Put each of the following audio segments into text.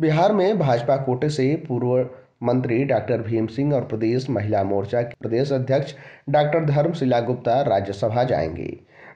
बिहार में भाजपा कोटे से पूर्व मंत्री डॉक्टर भीम सिंह और प्रदेश महिला मोर्चा के प्रदेश अध्यक्ष डॉक्टर धर्मशिला गुप्ता राज्यसभा जाएंगे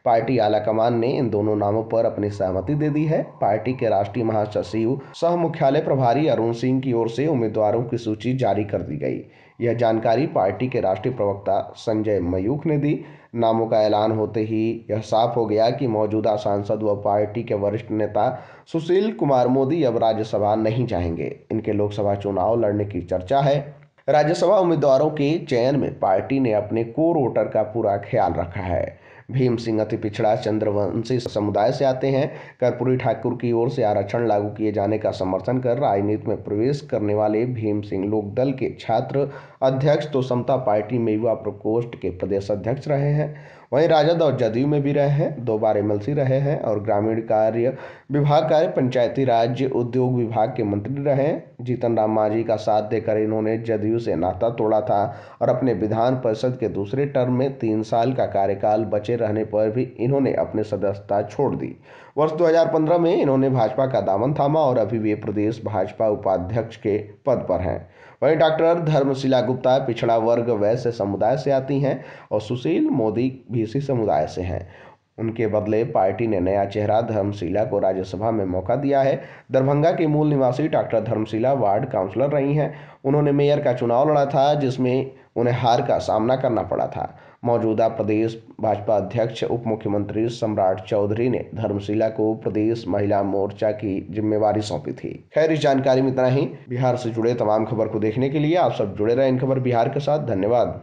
पार्टी आलाकमान ने इन दोनों नामों पर अपनी सहमति दे दी है पार्टी के राष्ट्रीय महासचिव सह मुख्यालय प्रभारी अरुण सिंह की ओर से उम्मीदवारों की सूची जारी कर दी गई यह जानकारी पार्टी के राष्ट्रीय प्रवक्ता संजय मयूख ने दी नामों का ऐलान होते ही यह साफ हो गया कि मौजूदा सांसद व पार्टी के वरिष्ठ नेता सुशील कुमार मोदी अब राज्यसभा नहीं जाएंगे इनके लोकसभा चुनाव लड़ने की चर्चा है राज्यसभा उम्मीदवारों के चयन में पार्टी ने अपने को वोटर का पूरा ख्याल रखा है भीम सिंह अति पिछड़ा चंद्रवंशी समुदाय से आते हैं कर्पूरी ठाकुर की ओर से आरक्षण लागू किए जाने का समर्थन कर राजनीति में प्रवेश करने वाले भीम सिंह लोकदल के छात्र अध्यक्ष तो समता पार्टी में युवा प्रकोष्ठ के प्रदेश अध्यक्ष रहे हैं वहीं राजद और जदयू में भी रहे हैं दो बार एम रहे हैं और ग्रामीण कार्य विभाग कार्य पंचायती राज उद्योग विभाग के मंत्री रहे जीतन राम मांझी का साथ देकर इन्होंने जदयू से नाता तोड़ा था और अपने विधान परिषद के दूसरे टर्म में तीन साल का कार्यकाल बचे रहने पर भी इन्होंने अपनी सदस्यता छोड़ दी वर्ष 2015 में इन्होंने भाजपा का दामन थामा और अभी वे प्रदेश भाजपा उपाध्यक्ष के पद पर हैं वहीं डॉक्टर धर्मशिला गुप्ता पिछड़ा वर्ग वैश्य समुदाय से आती हैं और सुशील मोदी भी इसी समुदाय से हैं उनके बदले पार्टी ने नया चेहरा धर्मशिला को राज्यसभा में मौका दिया है दरभंगा के मूल निवासी डॉक्टर धर्मशिला वार्ड काउंसलर रही हैं उन्होंने मेयर का चुनाव लड़ा था जिसमें उन्हें हार का सामना करना पड़ा था मौजूदा प्रदेश भाजपा अध्यक्ष उप मुख्यमंत्री सम्राट चौधरी ने धर्मशिला को प्रदेश महिला मोर्चा की जिम्मेवारी सौंपी थी खैर इस जानकारी में इतना ही बिहार से जुड़े तमाम खबर को देखने के लिए आप सब जुड़े रहे इन खबर बिहार के साथ धन्यवाद